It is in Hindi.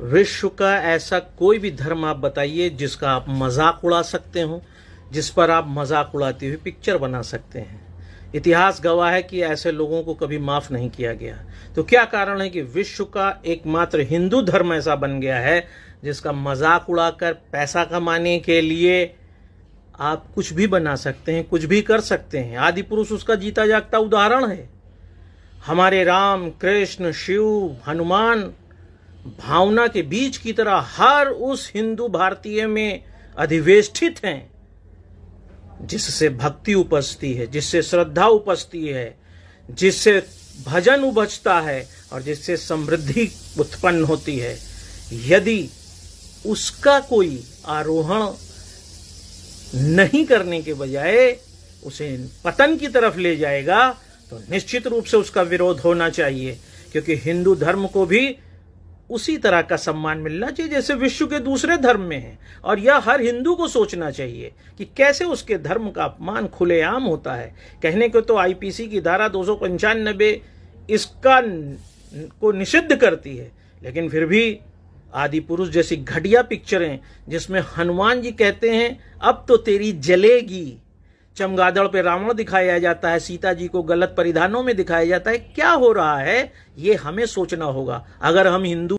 विश्व का ऐसा कोई भी धर्म आप बताइए जिसका आप मजाक उड़ा सकते हो जिस पर आप मजाक उड़ाती हुई पिक्चर बना सकते हैं इतिहास गवाह है कि ऐसे लोगों को कभी माफ नहीं किया गया तो क्या कारण है कि विश्व का एकमात्र हिंदू धर्म ऐसा बन गया है जिसका मजाक उड़ाकर पैसा कमाने के लिए आप कुछ भी बना सकते हैं कुछ भी कर सकते हैं आदि पुरुष उसका जीता जागता उदाहरण है हमारे राम कृष्ण शिव हनुमान भावना के बीज की तरह हर उस हिंदू भारतीय में अधिवेष्टित हैं जिससे भक्ति उपजती है जिससे श्रद्धा उपजती है जिससे भजन उपजता है और जिससे समृद्धि उत्पन्न होती है यदि उसका कोई आरोहण नहीं करने के बजाय उसे पतन की तरफ ले जाएगा तो निश्चित रूप से उसका विरोध होना चाहिए क्योंकि हिंदू धर्म को भी उसी तरह का सम्मान मिलना चाहिए जैसे विश्व के दूसरे धर्म में है और यह हर हिंदू को सोचना चाहिए कि कैसे उसके धर्म का अपमान खुलेआम होता है कहने को तो आईपीसी की धारा दो इसका को निषिद्ध करती है लेकिन फिर भी आदि पुरुष जैसी घटिया पिक्चरें जिसमें हनुमान जी कहते हैं अब तो तेरी जलेगी चमगादड़ पे रावण दिखाया जाता है सीता जी को गलत परिधानों में दिखाया जाता है क्या हो रहा है ये हमें सोचना होगा अगर हम हिंदू